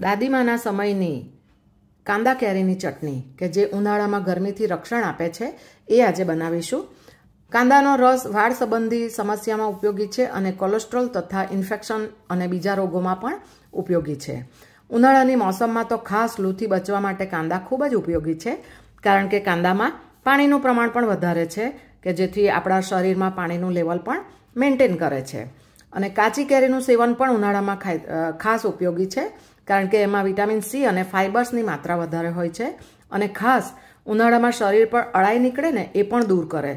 દાદીમાના સમયની કાંદા કેરીની ચટણી કે જે ઉનાળામાં ગરમીથી રક્ષણ આપે છે એ આજે બનાવીશું કાંદાનો રસ વાળ સંબંધી સમસ્યામાં ઉપયોગી છે અને કોલેસ્ટ્રોલ તથા ઇન્ફેક્શન અને બીજા રોગોમાં પણ ઉપયોગી છે ઉનાળાની મોસમમાં તો ખાસ લૂથી બચવા માટે કાંદા ખૂબ જ ઉપયોગી છે કારણ કે કાંદામાં પાણીનું પ્રમાણ પણ વધારે છે કે જેથી આપણા શરીરમાં પાણીનું લેવલ પણ મેન્ટેન કરે છે અને કાચી કેરીનું સેવન પણ ઉનાળામાં ખાસ ઉપયોગી છે કારણ કે એમાં વિટામિન સી અને ફાઇબર્સની માત્રા વધારે હોય છે અને ખાસ ઉનાળામાં શરીર પર અળાઈ નીકળે ને એ પણ દૂર કરે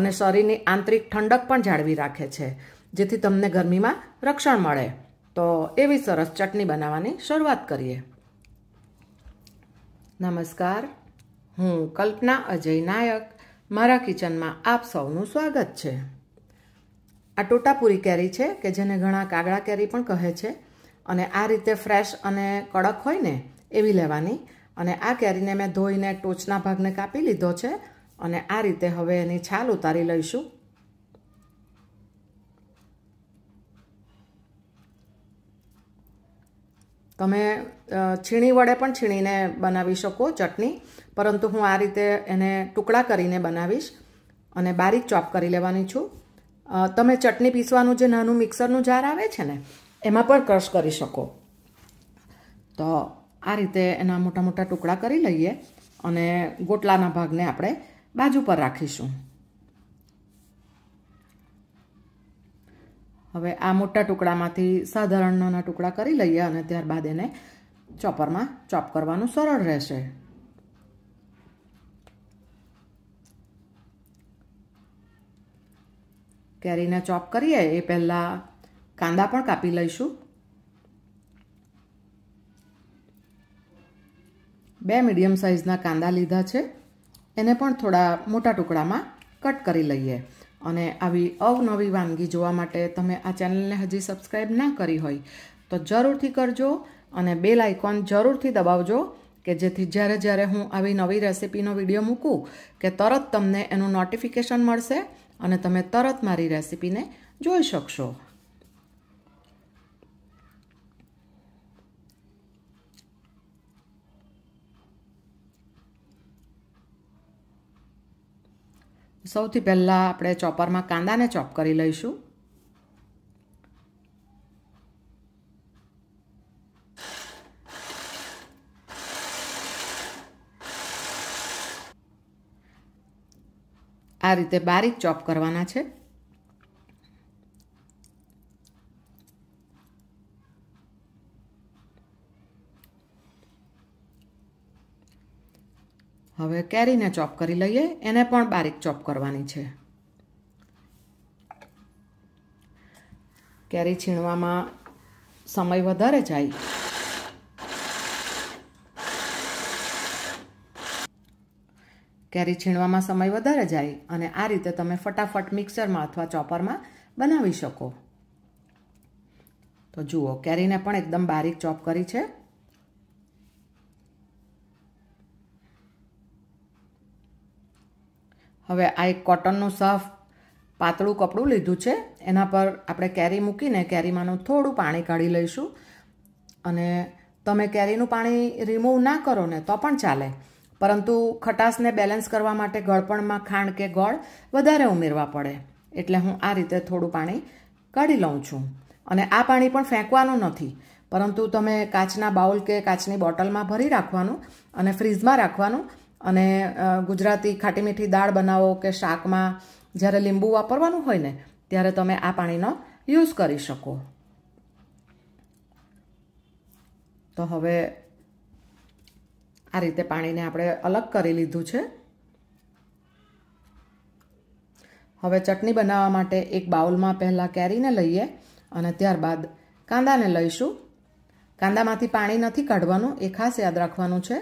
અને શરીરની આંતરિક ઠંડક પણ જાળવી રાખે છે જેથી તમને ગરમીમાં રક્ષણ મળે તો એવી સરસ ચટણી બનાવવાની શરૂઆત કરીએ નમસ્કાર હું કલ્પના અજય નાયક મારા કિચનમાં આપ સૌનું સ્વાગત છે આ ટોટાપુરી કેરી છે કે જેને ઘણા કાગડા કેરી પણ કહે છે અને આ રીતે ફ્રેશ અને કડક હોય ને એવી લેવાની અને આ કેરીને મેં ધોઈને ટોચના ભાગને કાપી લીધો છે અને આ રીતે હવે એની છાલ ઉતારી લઈશું તમે છીણી વડે પણ છીણીને બનાવી શકો ચટણી પરંતુ હું આ રીતે એને ટુકડા કરીને બનાવીશ અને બારીક ચોપ કરી લેવાની છું તમે ચટણી પીસવાનું જે નાનું મિક્સરનું જાર આવે છે ને એમાં પણ ક્રશ કરી શકો તો આ રીતે એના મોટા મોટા ટુકડા કરી લઈએ અને ગોટલાના ભાગને આપણે બાજુ પર રાખીશું હવે આ મોટા ટુકડામાંથી સાધારણ નાના ટુકડા કરી લઈએ અને ત્યારબાદ એને ચોપરમાં ચોપ કરવાનું સરળ રહેશે કેરીને ચોપ કરીએ એ પહેલાં કાંદા પણ કાપી લઈશું બે મીડિયમ સાઇઝના કાંદા લીધા છે એને પણ થોડા મોટા ટુકડામાં કટ કરી લઈએ અને આવી અવનવી વાનગી જોવા માટે તમે આ ચેનલને હજી સબસ્ક્રાઈબ ના કરી હોય તો જરૂરથી કરજો અને બેલ આઇકોન જરૂરથી દબાવજો કે જેથી જ્યારે જ્યારે હું આવી નવી રેસિપીનો વિડીયો મૂકું કે તરત તમને એનું નોટિફિકેશન મળશે અને તમે તરત મારી રેસિપીને જોઈ શકશો સૌથી પહેલાં આપણે ચોપરમાં કાંદાને ચોપ કરી લઈશું આ રીતે બારીક ચોપ કરવાના છે હવે કેરીને ચોપ કરી લઈએ એને પણ બારીક ચોપ કરવાની છે કેરી છીણવામાં સમય વધારે જાય કેરી છીણવામાં સમય વધારે જાય અને આ રીતે તમે ફટાફટ મિક્સરમાં અથવા ચોપરમાં બનાવી શકો તો જુઓ કેરીને પણ એકદમ બારીક ચોપ કરી છે હવે આ એક કોટનનું સાફ પાતળું કપડું લીધું છે એના પર આપણે કેરી મૂકીને કેરીમાંનું થોડું પાણી કાઢી લઈશું અને તમે કેરીનું પાણી રિમૂવ ના કરો ને તો પણ ચાલે પરંતુ ખટાશને બેલેન્સ કરવા માટે ગળપણમાં ખાંડ કે ગોળ વધારે ઉમેરવા પડે એટલે હું આ રીતે થોડું પાણી કાઢી લઉં છું અને આ પાણી પણ ફેંકવાનું નથી પરંતુ તમે કાચના બાઉલ કે કાચની બોટલમાં ભરી રાખવાનું અને ફ્રીજમાં રાખવાનું અને ગુજરાતી ખાટી મીઠી દાળ બનાવો કે શાકમાં જ્યારે લીંબુ વાપરવાનું હોય ને ત્યારે તમે આ પાણીનો યુઝ કરી શકો તો હવે આ રીતે પાણીને આપણે અલગ કરી લીધું છે હવે ચટણી બનાવવા માટે એક બાઉલમાં પહેલાં કેરીને લઈએ અને ત્યારબાદ કાંદાને લઈશું કાંદામાંથી પાણી નથી કાઢવાનું એ ખાસ યાદ રાખવાનું છે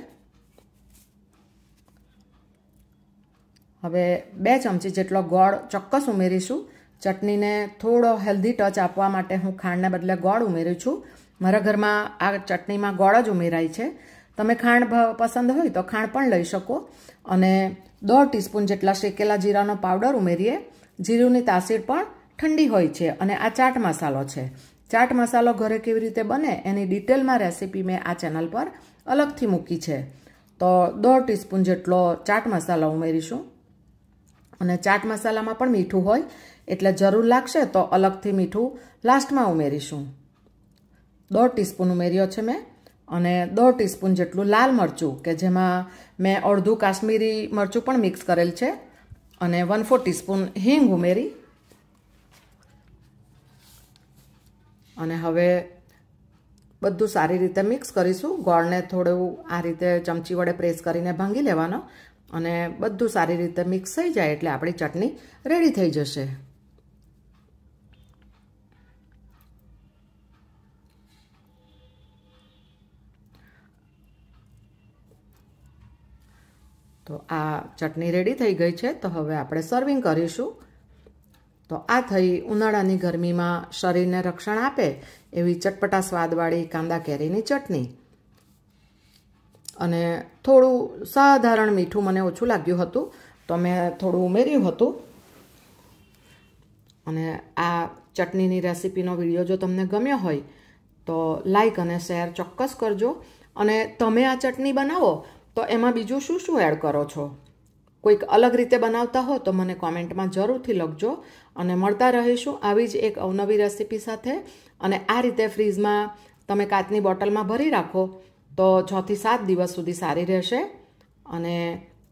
હવે બે ચમચી જેટલો ગોળ ચોક્કસ ઉમેરીશું ચટણીને થોડો હેલ્ધી ટચ આપવા માટે હું ખાંડને બદલે ગોળ ઉમેરું છું મારા ઘરમાં આ ચટણીમાં ગોળ જ ઉમેરાય છે તમે ખાંડ પસંદ હોય તો ખાંડ પણ લઈ શકો અને દોઢ ટીસ્પૂન જેટલા શેકેલા જીરાનો પાવડર ઉમેરીએ જીરુંની તાસીર પણ ઠંડી હોય છે અને આ ચાટ મસાલો છે ચાટ મસાલો ઘરે કેવી રીતે બને એની ડિટેલમાં રેસીપી મેં આ ચેનલ પર અલગથી મૂકી છે તો દોઢ ટીસ્પૂન જેટલો ચાટ મસાલો ઉમેરીશું અને ચાટ મસાલામાં પણ મીઠું હોય એટલે જરૂર લાગશે તો અલગથી મીઠું લાસ્ટમાં ઉમેરીશું દોઢ ટીસ્પૂન ઉમેર્યો છે મેં અને દોઢ ટીસ્પૂન જેટલું લાલ મરચું કે જેમાં મેં અડધું કાશ્મીરી મરચું પણ મિક્સ કરેલ છે અને વન ફોર ટીસ્પૂન હિંગ ઉમેરી અને હવે બધું સારી રીતે મિક્સ કરીશું ગોળને થોડું આ રીતે ચમચી વડે પ્રેસ કરીને ભાંગી લેવાનો અને બધું સારી રીતે મિક્સ થઈ જાય એટલે આપણી ચટણી રેડી થઈ જશે તો આ ચટણી રેડી થઈ ગઈ છે તો હવે આપણે સર્વિંગ કરીશું તો આ થઈ ઉનાળાની ગરમીમાં શરીરને રક્ષણ આપે એવી ચટપટા સ્વાદવાળી કાંદા કેરીની ચટણી અને થોડું સાધારણ મીઠું મને ઓછું લાગ્યું હતું તો મેં થોડું ઉમેર્યું હતું અને આ ચટણીની રેસીપીનો વિડીયો જો તમને ગમ્યો હોય તો લાઈક અને શેર ચોક્કસ કરજો અને તમે આ ચટણી બનાવો તો એમાં બીજું શું શું એડ કરો છો કોઈક અલગ રીતે બનાવતા હો તો મને કોમેન્ટમાં જરૂરથી લખજો અને મળતા રહીશું આવી જ એક અવનવી રેસીપી સાથે અને આ રીતે ફ્રીજમાં તમે કાચની બોટલમાં ભરી રાખો તો છથી સાત દિવસ સુધી સારી રહેશે અને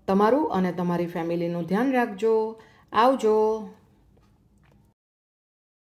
તમારું અને તમારી ફેમિલીનું ધ્યાન રાખજો આવજો